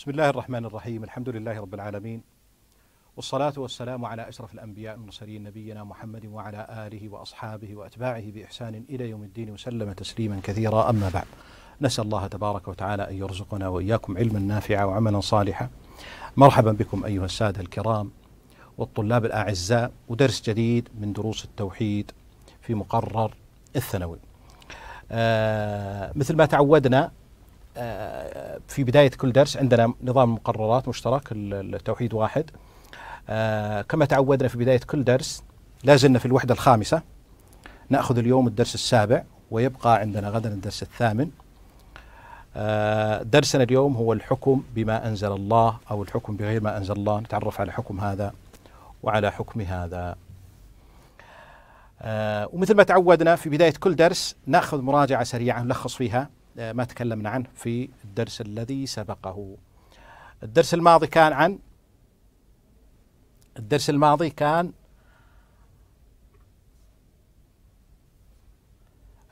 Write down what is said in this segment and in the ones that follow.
بسم الله الرحمن الرحيم الحمد لله رب العالمين والصلاة والسلام على أشرف الأنبياء المرسلين نبينا محمد وعلى آله وأصحابه وأتباعه بإحسان إلى يوم الدين وسلم تسليما كثيرا أما بعد نسأل الله تبارك وتعالى أن يرزقنا وإياكم علما نافعا وعملا صالحا مرحبا بكم أيها السادة الكرام والطلاب الأعزاء ودرس جديد من دروس التوحيد في مقرر الثانوي آه مثل ما تعودنا في بداية كل درس عندنا نظام مقررات مشترك التوحيد واحد آه، كما تعودنا في بداية كل درس لازلنا في الوحدة الخامسة نأخذ اليوم الدرس السابع ويبقى عندنا غدا الدرس الثامن آه، درسنا اليوم هو الحكم بما أنزل الله أو الحكم بغير ما أنزل الله نتعرف على حكم هذا وعلى حكم هذا آه، ومثل ما تعودنا في بداية كل درس نأخذ مراجعة سريعة نلخص فيها ما تكلمنا عنه في الدرس الذي سبقه الدرس الماضي كان عن الدرس الماضي كان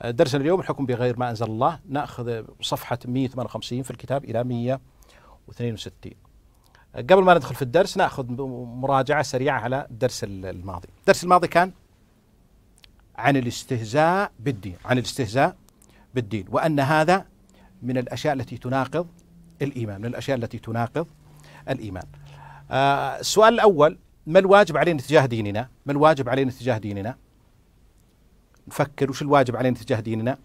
درسنا اليوم الحكم بغير ما أنزل الله نأخذ صفحة 158 في الكتاب إلى 162 قبل ما ندخل في الدرس نأخذ مراجعة سريعة على الدرس الماضي الدرس الماضي كان عن الاستهزاء بالدين عن الاستهزاء بالدين وأن هذا من الأشياء التي تناقض الإيمان من الأشياء التي تناقض الإيمان آه، السؤال الأول ما الواجب علينا تجاه ديننا ما الواجب علينا تجاه ديننا نفكر وش الواجب علينا تجاه ديننا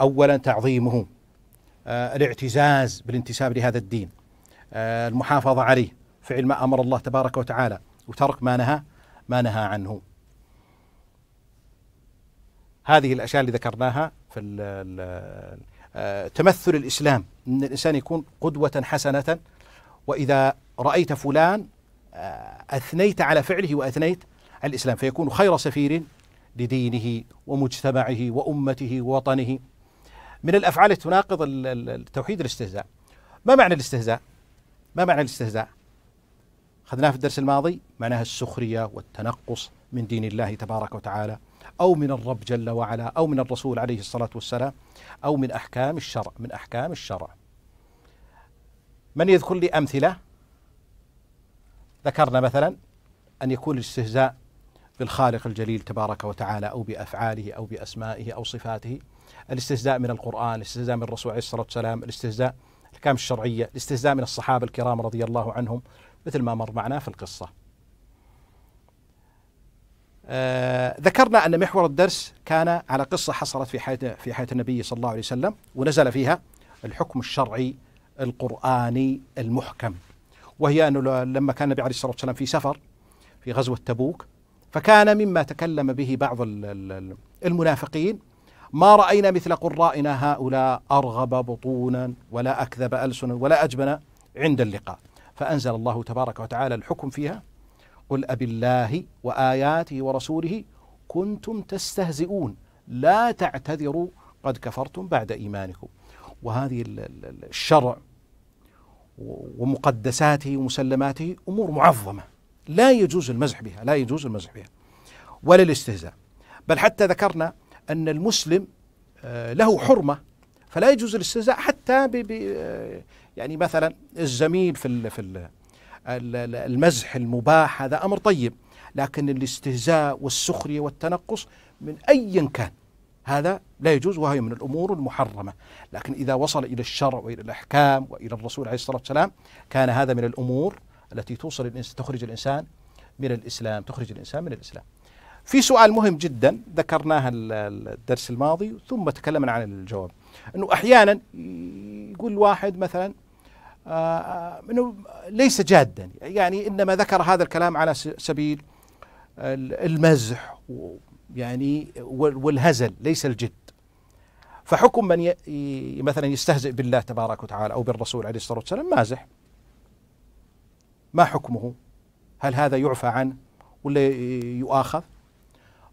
أولا تعظيمه آه، الاعتزاز بالانتساب لهذا الدين آه، المحافظة عليه فعل ما أمر الله تبارك وتعالى وترك ما نهى ما نهى عنه هذه الأشياء اللي ذكرناها في آه، تمثل الإسلام أن الإنسان يكون قدوة حسنة وإذا رأيت فلان آه، أثنيت على فعله وأثنيت على الإسلام فيكون خير سفير لدينه ومجتمعه وأمته ووطنه من الأفعال تناقض التوحيد الاستهزاء ما معنى الاستهزاء؟ ما معنى الاستهزاء؟ أخذناه في الدرس الماضي معناها السخرية والتنقص من دين الله تبارك وتعالى أو من الرب جل وعلا أو من الرسول عليه الصلاة والسلام أو من أحكام الشرع من أحكام الشرع من يذكر لي أمثلة ذكرنا مثلا أن يكون الاستهزاء بالخالق الجليل تبارك وتعالى أو بأفعاله أو بأسمائه أو صفاته الاستهزاء من القرآن الاستهزاء من الرسول عليه الصلاة والسلام الاستهزاء الأحكام الشرعية الاستهزاء من الصحابة الكرام رضي الله عنهم مثل ما مر معنا في القصة آه، ذكرنا أن محور الدرس كان على قصة حصلت في حياة في حياة النبي صلى الله عليه وسلم ونزل فيها الحكم الشرعي القرآني المحكم وهي أنه لما كان النبي عليه الصلاة والسلام في سفر في غزوة تبوك فكان مما تكلم به بعض المنافقين ما رأينا مثل قرائنا هؤلاء أرغب بطونا ولا أكذب ألسنا ولا أجبن عند اللقاء فأنزل الله تبارك وتعالى الحكم فيها قل أب الله وآياته ورسوله كنتم تستهزئون لا تعتذروا قد كفرتم بعد إيمانكم وهذه الشرع ومقدساته ومسلماته أمور معظمة لا يجوز المزح بها لا يجوز المزح بها ولا الاستهزاء بل حتى ذكرنا أن المسلم آه، له حرمة فلا يجوز الاستهزاء حتى آه، يعني مثلا الزميل في الـ في الـ المزح المباح هذا امر طيب لكن الاستهزاء والسخريه والتنقص من ايا كان هذا لا يجوز وهي من الامور المحرمه، لكن اذا وصل الى الشرع والى الاحكام والى الرسول عليه الصلاه والسلام كان هذا من الامور التي توصل الإنس تخرج الانسان من الاسلام، تخرج الانسان من الاسلام. في سؤال مهم جدا ذكرناه الدرس الماضي ثم تكلمنا عن الجواب انه احيانا يقول واحد مثلا آه، انه ليس جادا يعني انما ذكر هذا الكلام على سبيل المزح يعني والهزل ليس الجد فحكم من مثلا يستهزئ بالله تبارك وتعالى او بالرسول عليه الصلاه والسلام مازح ما حكمه؟ هل هذا يعفى عنه ولا يؤاخذ؟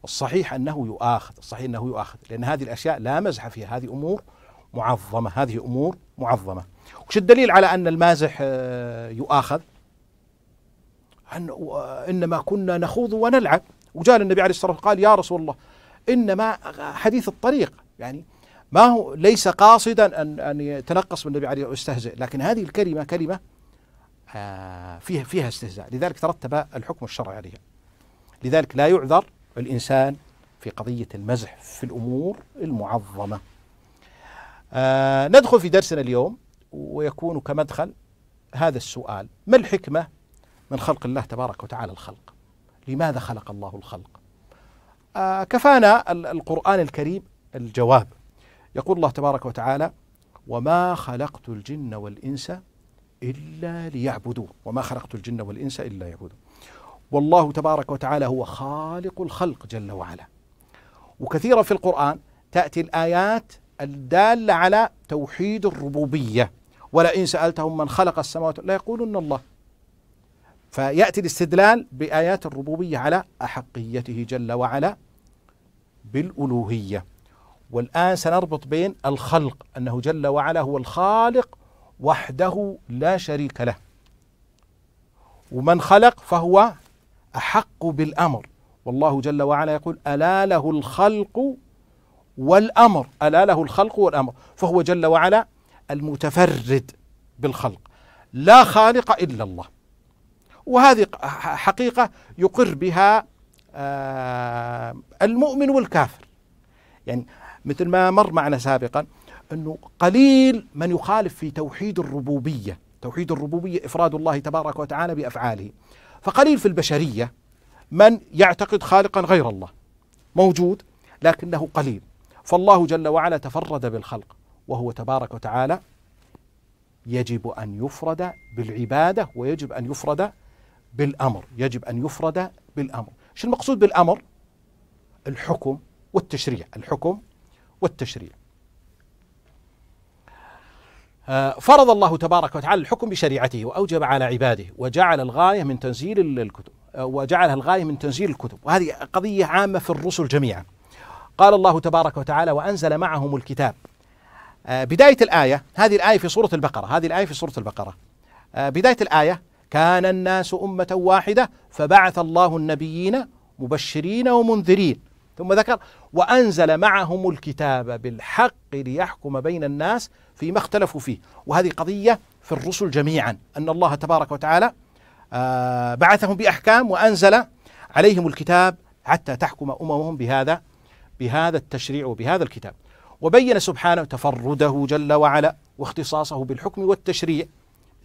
الصحيح انه يؤاخذ، الصحيح انه يؤاخذ لان هذه الاشياء لا مزح فيها، هذه امور معظمه، هذه امور معظمة وش الدليل على أن المازح آه، يؤاخذ أن إنما كنا نخوض ونلعب وجاء النبي عليه الصلاة والسلام قال يا رسول الله إنما حديث الطريق يعني ما هو ليس قاصدا أن أن يتنقص من النبي عليه ويستهزئ لكن هذه الكلمة كلمة آه، فيها فيها استهزاء لذلك ترتب الحكم الشرعي عليها لذلك لا يعذر الإنسان في قضية المزح في الأمور المعظمة آه ندخل في درسنا اليوم ويكون كمدخل هذا السؤال ما الحكمة من خلق الله تبارك وتعالى الخلق لماذا خلق الله الخلق آه كفانا القرآن الكريم الجواب يقول الله تبارك وتعالى وما خلقت الجن والإنس إلا ليعبدون وما خلقت الجن والإنس إلا ليعبدوا والله تبارك وتعالى هو خالق الخلق جل وعلا وكثيرا في القرآن تأتي الآيات الدالة على توحيد الربوبية ولئن سألتهم من خلق السماوات لا يقولون الله فيأتي الاستدلال بآيات الربوبية على أحقيته جل وعلا بالألوهية والآن سنربط بين الخلق أنه جل وعلا هو الخالق وحده لا شريك له ومن خلق فهو أحق بالأمر والله جل وعلا يقول ألا له الخلق والأمر ألا له الخلق والأمر فهو جل وعلا المتفرد بالخلق لا خالق إلا الله وهذه حقيقة يقر بها آه، المؤمن والكافر يعني مثل ما مر معنا سابقا أنه قليل من يخالف في توحيد الربوبية توحيد الربوبية إفراد الله تبارك وتعالى بأفعاله فقليل في البشرية من يعتقد خالقا غير الله موجود لكنه قليل فالله جل وعلا تفرد بالخلق وهو تبارك وتعالى يجب ان يفرد بالعباده ويجب ان يفرد بالامر، يجب ان يفرد بالامر، شو المقصود بالامر؟ الحكم والتشريع، الحكم والتشريع. آه، فرض الله تبارك وتعالى الحكم بشريعته واوجب على عباده وجعل الغايه من تنزيل الكتب آه، وجعلها الغايه من تنزيل الكتب، وهذه قضيه عامه في الرسل جميعا. قال الله تبارك وتعالى وأنزل معهم الكتاب آه، بداية الآية هذه الآية في سورة البقرة هذه الآية في سورة البقرة آه، بداية الآية كان الناس أمة واحدة فبعث الله النبيين مبشرين ومنذرين ثم ذكر وأنزل معهم الكتاب بالحق ليحكم بين الناس فيما اختلفوا فيه وهذه قضية في الرسل جميعا أن الله تبارك وتعالى آه، بعثهم بأحكام وأنزل عليهم الكتاب حتى تحكم أممهم بهذا بهذا التشريع وبهذا الكتاب وبين سبحانه تفرده جل وعلا واختصاصه بالحكم والتشريع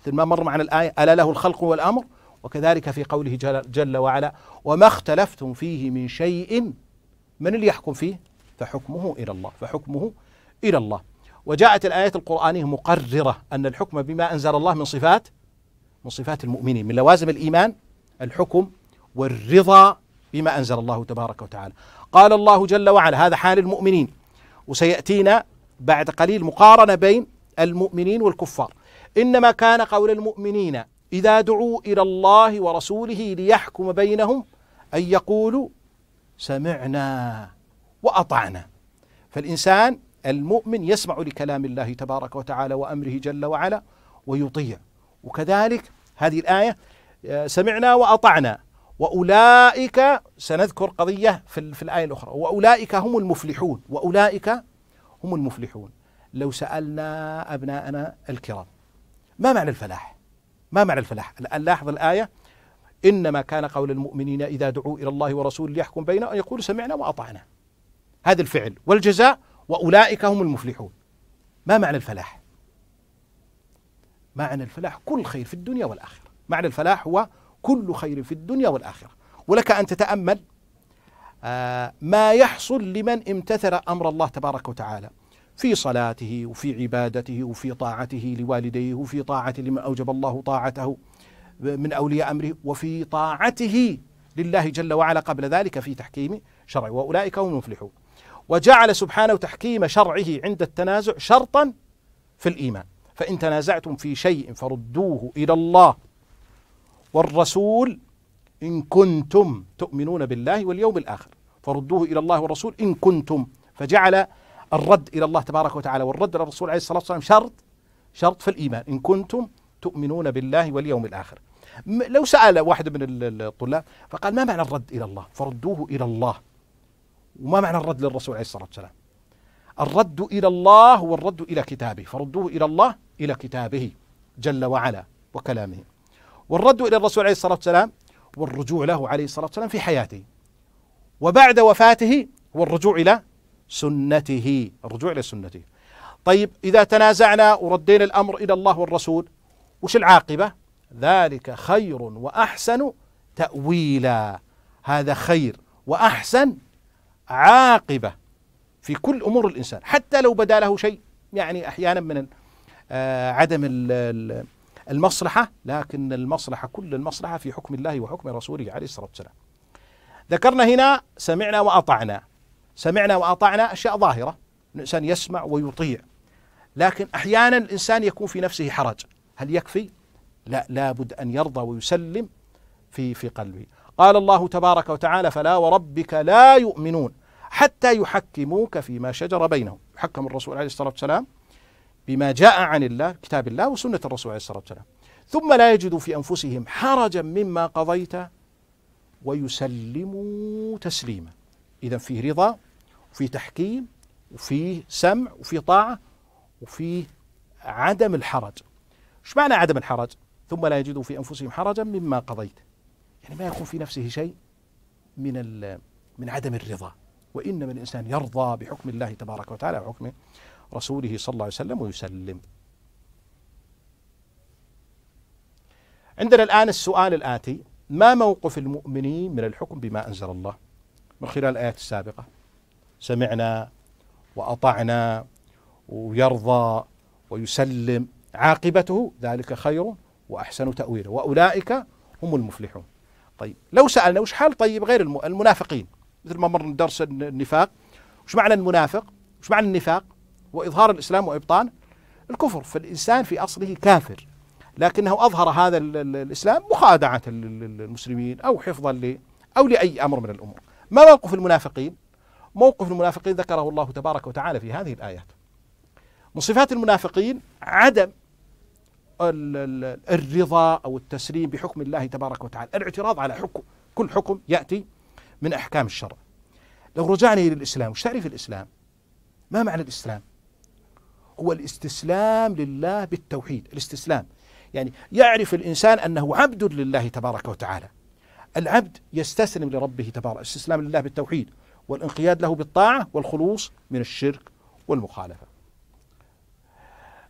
مثل ما مر معنا الآية ألا له الخلق والأمر وكذلك في قوله جل, جل وعلا وما اختلفتم فيه من شيء من اللي يحكم فيه فحكمه إلى الله فحكمه إلى الله وجاءت الآيات القرآنية مقررة أن الحكم بما أنزل الله من صفات من صفات المؤمنين من لوازم الإيمان الحكم والرضا بما أنزل الله تبارك وتعالى قال الله جل وعلا هذا حال المؤمنين وسيأتينا بعد قليل مقارنة بين المؤمنين والكفار إنما كان قول المؤمنين إذا دعوا إلى الله ورسوله ليحكم بينهم أن يقولوا سمعنا وأطعنا فالإنسان المؤمن يسمع لكلام الله تبارك وتعالى وأمره جل وعلا ويطيع وكذلك هذه الآية آه، سمعنا وأطعنا وأولئك سنذكر قضية في, في الآية الأخرى وأولئك هم المفلحون وأولئك هم المفلحون لو سألنا أبناءنا الكرام ما معنى الفلاح ما معنى الفلاح الآن لاحظ الآية إنما كان قول المؤمنين إذا دعوا إلى الله ورسوله ليحكم بينهم أن يقولوا سمعنا وأطعنا هذا الفعل والجزاء وأولئك هم المفلحون ما معنى الفلاح معنى الفلاح كل خير في الدنيا والآخرة معنى الفلاح هو كل خير في الدنيا والآخرة ولك أن تتأمل آه، ما يحصل لمن امتثل أمر الله تبارك وتعالى في صلاته وفي عبادته وفي طاعته لوالديه وفي طاعة لمن أوجب الله طاعته من أولياء أمره وفي طاعته لله جل وعلا قبل ذلك في تحكيم شرعه وأولئك هم المفلحون وجعل سبحانه تحكيم شرعه عند التنازع شرطا في الإيمان فإن تنازعتم في شيء فردوه إلى الله والرسول إن كنتم تؤمنون بالله واليوم الآخر فردوه إلى الله والرسول إن كنتم فجعل الرد إلى الله تبارك وتعالى والرد إلى الرسول عليه الصلاة والسلام شرط شرط في الإيمان إن كنتم تؤمنون بالله واليوم الآخر لو سأل واحد من الطلاب فقال ما معنى الرد إلى الله فردوه إلى الله وما معنى الرد للرسول عليه الصلاة والسلام الرد إلى الله هو الرد إلى كتابه فردوه إلى الله إلى كتابه جل وعلا وكلامه والرد إلى الرسول عليه الصلاة والسلام والرجوع له عليه الصلاة والسلام في حياته وبعد وفاته والرجوع إلى سنته الرجوع إلى سنته طيب إذا تنازعنا وردينا الأمر إلى الله والرسول وش العاقبة ذلك خير وأحسن تأويلا هذا خير وأحسن عاقبة في كل أمور الإنسان حتى لو بدا له شيء يعني أحيانا من آه، عدم ال المصلحة لكن المصلحة كل المصلحة في حكم الله وحكم رسوله عليه الصلاة والسلام ذكرنا هنا سمعنا وأطعنا سمعنا وأطعنا أشياء ظاهرة الإنسان يسمع ويطيع لكن أحيانا الإنسان يكون في نفسه حرج هل يكفي؟ لا لابد أن يرضى ويسلم في في قلبه قال الله تبارك وتعالى فلا وربك لا يؤمنون حتى يحكموك فيما شجر بينهم يحكم الرسول عليه الصلاة والسلام بما جاء عن الله كتاب الله وسنة الرسول عليه الصلاة والسلام ثم لا يجدوا في أنفسهم حرجا مما قضيت ويسلموا تسليما إذا فيه رضا وفي تحكيم وفي سمع وفي طاعة وفي عدم الحرج ايش معنى عدم الحرج ثم لا يجدوا في أنفسهم حرجا مما قضيت يعني ما يكون في نفسه شيء من من عدم الرضا وإنما الإنسان يرضى بحكم الله تبارك وتعالى وحكمه رسوله صلى الله عليه وسلم ويسلم عندنا الآن السؤال الآتي ما موقف المؤمنين من الحكم بما أنزل الله من خلال الآيات السابقة سمعنا وأطعنا ويرضى ويسلم عاقبته ذلك خير وأحسن تأويله وأولئك هم المفلحون طيب لو سألنا وش حال طيب غير المنافقين مثل ما مر درس النفاق وش معنى المنافق وش معنى النفاق وإظهار الإسلام وإبطان الكفر فالإنسان في أصله كافر لكنه أظهر هذا الإسلام مخادعة للمسلمين أو حفظا ل أو لأي أمر من الأمور ما موقف المنافقين؟ موقف المنافقين ذكره الله تبارك وتعالى في هذه الآيات من صفات المنافقين عدم الرضا أو التسليم بحكم الله تبارك وتعالى الاعتراض على حكم كل حكم يأتي من أحكام الشرع لو رجعنا إلى الإسلام وش تعريف الإسلام ما معنى الإسلام هو الاستسلام لله بالتوحيد الاستسلام يعني يعرف الإنسان أنه عبد لله تبارك وتعالى العبد يستسلم لربه تبارك الاستسلام لله بالتوحيد والانقياد له بالطاعة والخلوص من الشرك والمخالفة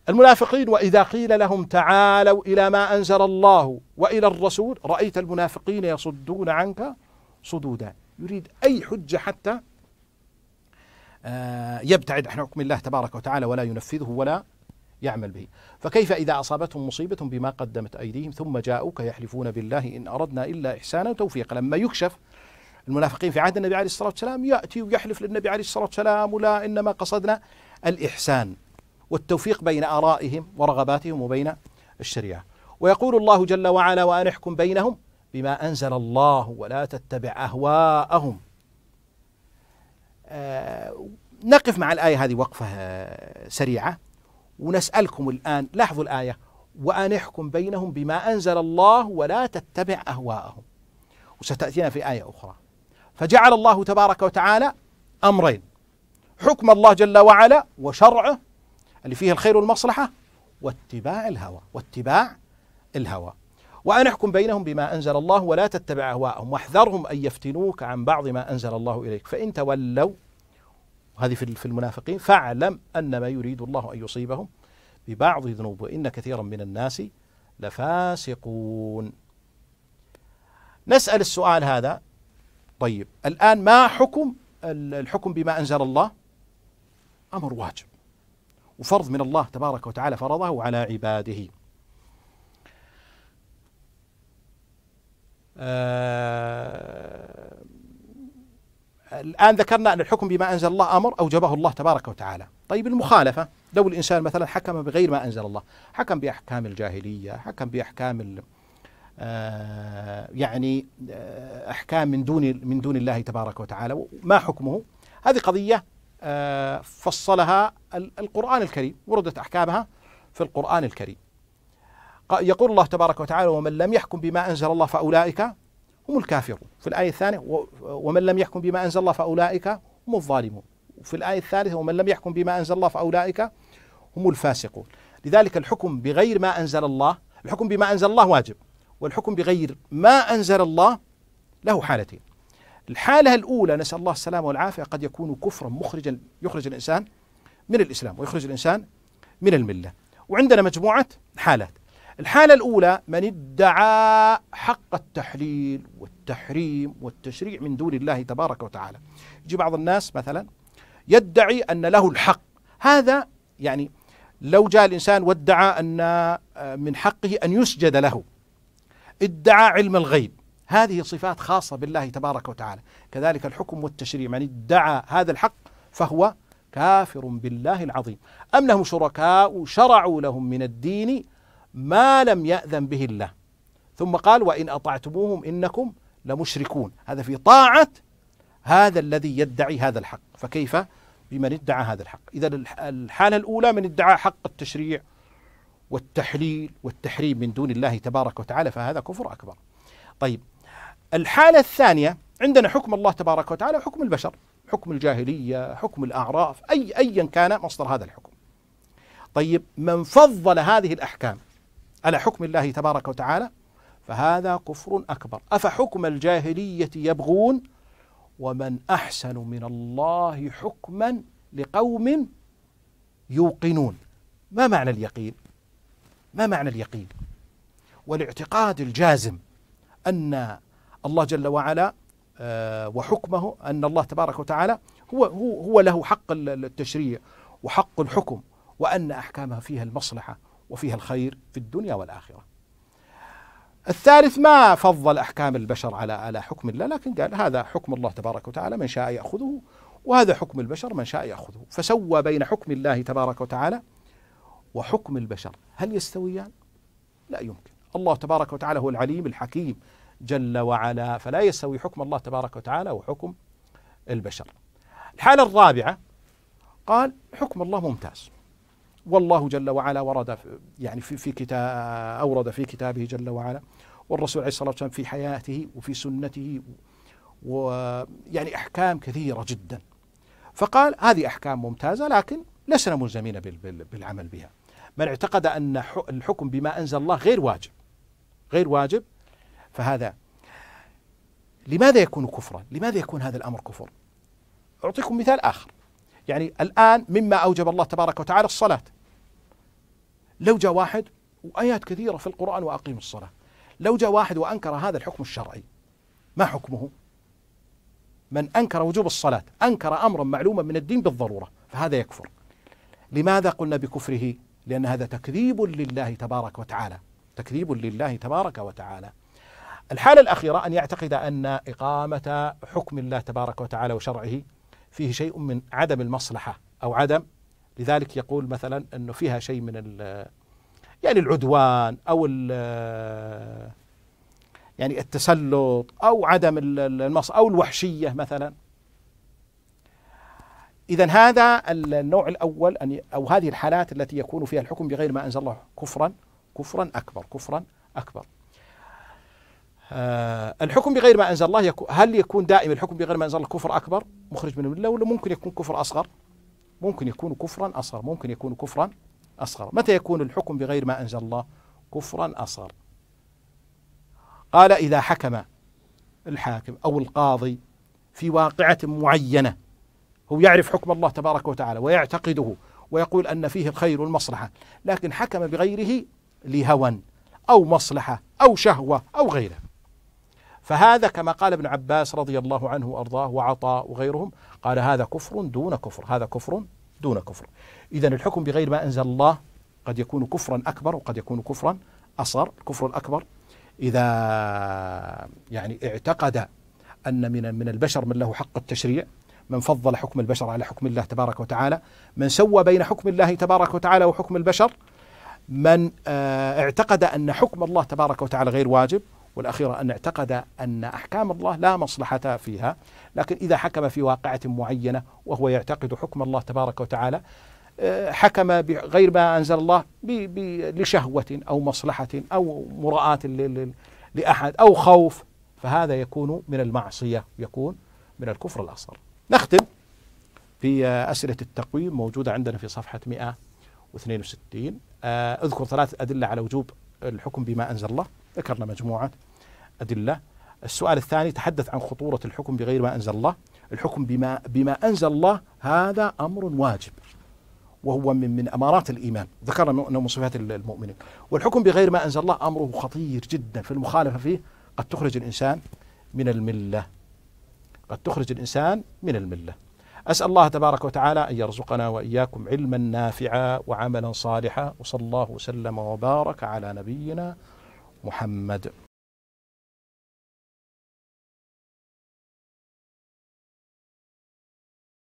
المنافقين وإذا قيل لهم تعالوا إلى ما أنزل الله وإلى الرسول رأيت المنافقين يصدون عنك صدودا يريد أي حجة حتى آه، يبتعد عن حكم الله تبارك وتعالى ولا ينفذه ولا يعمل به فكيف إذا أصابتهم مصيبة بما قدمت أيديهم ثم جاءوك يحلفون بالله إن أردنا إلا إحسانا وتوفيقا لما يكشف المنافقين في عهد النبي عليه الصلاة والسلام يأتي ويحلف للنبي عليه الصلاة والسلام ولا إنما قصدنا الإحسان والتوفيق بين آرائهم ورغباتهم وبين الشريعة ويقول الله جل وعلا وأن احكم بينهم بما أنزل الله ولا تتبع أهواءهم آه، نقف مع الآية هذه وقفة آه، سريعة ونسألكم الآن لاحظوا الآية وأن احكم بينهم بما أنزل الله ولا تتبع أهواءهم وستأتينا في آية أخرى فجعل الله تبارك وتعالى أمرين حكم الله جل وعلا وشرعه اللي فيه الخير والمصلحة واتباع الهوى واتباع الهوى وأن احكم بينهم بما أنزل الله ولا تتبع أهواءهم واحذرهم أن يفتنوك عن بعض ما أنزل الله إليك فإن تولوا هذه في المنافقين فاعلم أن ما يريد الله أن يصيبهم ببعض ذنوب وإن كثيرا من الناس لفاسقون نسأل السؤال هذا طيب الآن ما حكم الحكم بما أنزل الله أمر واجب وفرض من الله تبارك وتعالى فرضه على عباده آه الآن ذكرنا أن الحكم بما أنزل الله أمر أوجبه الله تبارك وتعالى طيب المخالفة لو الإنسان مثلا حكم بغير ما أنزل الله حكم بأحكام الجاهلية حكم بأحكام آه يعني آه، أحكام من دون من دون الله تبارك وتعالى ما حكمه هذه قضية آه، فصلها القرآن الكريم وردت أحكامها في القرآن الكريم يقول الله تبارك وتعالى ومن لم يحكم بما أنزل الله فأولئك هم الكافرون في الآية الثانية ومن لم يحكم بما أنزل الله فأولئك هم الظالمون في الآية الثالثة ومن لم يحكم بما أنزل الله فأولئك هم الفاسقون لذلك الحكم بغير ما أنزل الله الحكم بما أنزل الله واجب والحكم بغير ما أنزل الله له حالتين الحالة الأولى نسأل الله السلامة والعافية قد يكون كفرا مخرجا يخرج الإنسان من الإسلام ويخرج الإنسان من الملة وعندنا مجموعة حالات الحالة الأولى من ادعى حق التحليل والتحريم والتشريع من دون الله تبارك وتعالى يجي بعض الناس مثلا يدعي أن له الحق هذا يعني لو جاء الإنسان وادعى أن آه، من حقه أن يسجد له ادعى علم الغيب هذه صفات خاصة بالله تبارك وتعالى كذلك الحكم والتشريع من ادعى هذا الحق فهو كافر بالله العظيم أم لهم شركاء شرعوا لهم من الدين ما لم يأذن به الله ثم قال وإن أطعتموهم إنكم لمشركون هذا في طاعة هذا الذي يدعي هذا الحق فكيف بمن ادعى هذا الحق إذا الحالة الأولى من ادعى حق التشريع والتحليل والتحريم من دون الله تبارك وتعالى فهذا كفر أكبر طيب الحالة الثانية عندنا حكم الله تبارك وتعالى وحكم البشر حكم الجاهلية حكم الأعراف أي أيا كان مصدر هذا الحكم طيب من فضل هذه الأحكام على حكم الله تبارك وتعالى فهذا كفر أكبر أفحكم الجاهلية يبغون ومن أحسن من الله حكما لقوم يوقنون ما معنى اليقين ما معنى اليقين والاعتقاد الجازم أن الله جل وعلا آه، وحكمه أن الله تبارك وتعالى هو, هو, هو له حق التشريع وحق الحكم وأن أحكامها فيها المصلحة وفيها الخير في الدنيا والآخرة الثالث ما فضل أحكام البشر على على حكم الله لكن قال هذا حكم الله تبارك وتعالى من شاء يأخذه وهذا حكم البشر من شاء يأخذه فسوى بين حكم الله تبارك وتعالى وحكم البشر هل يستويان؟ لا يمكن الله تبارك وتعالى هو العليم الحكيم جل وعلا فلا يستوي حكم الله تبارك وتعالى وحكم البشر الحالة الرابعة قال حكم الله ممتاز والله جل وعلا ورد يعني في, في كتاب أورد في كتابه جل وعلا والرسول عليه الصلاة والسلام في حياته وفي سنته ويعني أحكام كثيرة جدا فقال هذه أحكام ممتازة لكن لسنا ملزمين بالعمل بها من اعتقد أن الحكم بما أنزل الله غير واجب غير واجب فهذا لماذا يكون كفرا لماذا يكون هذا الأمر كفر أعطيكم مثال آخر يعني الآن مما أوجب الله تبارك وتعالى الصلاة لو جاء واحد وآيات كثيرة في القرآن وأقيموا الصلاة لو جاء واحد وأنكر هذا الحكم الشرعي ما حكمه من أنكر وجوب الصلاة أنكر أمرا معلوما من الدين بالضرورة فهذا يكفر لماذا قلنا بكفره لأن هذا تكذيب لله تبارك وتعالى تكذيب لله تبارك وتعالى الحالة الأخيرة أن يعتقد أن إقامة حكم الله تبارك وتعالى وشرعه فيه شيء من عدم المصلحة أو عدم لذلك يقول مثلا أنه فيها شيء من يعني العدوان أو يعني التسلط أو عدم المص أو الوحشية مثلا إذا هذا النوع الأول أن أو هذه الحالات التي يكون فيها الحكم بغير ما أنزل الله كفرا كفرا أكبر كفرا أكبر آه الحكم بغير ما أنزل الله هل يكون دائم الحكم بغير ما أنزل الله كفر أكبر مخرج من الملة ولا ممكن يكون كفر أصغر ممكن يكون كفرا أصغر ممكن يكون كفرا أصغر متى يكون الحكم بغير ما أنزل الله كفرا أصغر قال إذا حكم الحاكم أو القاضي في واقعة معينة هو يعرف حكم الله تبارك وتعالى ويعتقده ويقول أن فيه الخير والمصلحة لكن حكم بغيره لهوى أو مصلحة أو شهوة أو غيره فهذا كما قال ابن عباس رضي الله عنه وارضاه وعطاء وغيرهم قال هذا كفر دون كفر هذا كفر دون كفر اذا الحكم بغير ما انزل الله قد يكون كفرا اكبر وقد يكون كفرا اصغر الكفر الاكبر اذا يعني اعتقد ان من من البشر من له حق التشريع من فضل حكم البشر على حكم الله تبارك وتعالى من سوى بين حكم الله تبارك وتعالى وحكم البشر من آه، اعتقد ان حكم الله تبارك وتعالى غير واجب والأخيرة أن اعتقد أن أحكام الله لا مصلحة فيها لكن إذا حكم في واقعة معينة وهو يعتقد حكم الله تبارك وتعالى آه، حكم بغير ما أنزل الله لشهوة أو مصلحة أو مراءة لأحد أو خوف فهذا يكون من المعصية يكون من الكفر الأصغر نختم في آه، أسئلة التقويم موجودة عندنا في صفحة 162 آه، أذكر ثلاث أدلة على وجوب الحكم بما أنزل الله ذكرنا مجموعة أدلة السؤال الثاني تحدث عن خطورة الحكم بغير ما أنزل الله الحكم بما, بما أنزل الله هذا أمر واجب وهو من من امارات الايمان ذكرنا انه من صفات المؤمنين والحكم بغير ما انزل الله امره خطير جدا فالمخالفه فيه قد تخرج الانسان من المله قد تخرج الانسان من المله اسال الله تبارك وتعالى ان يرزقنا واياكم علما نافعا وعملا صالحا وصلى الله وسلم وبارك على نبينا محمد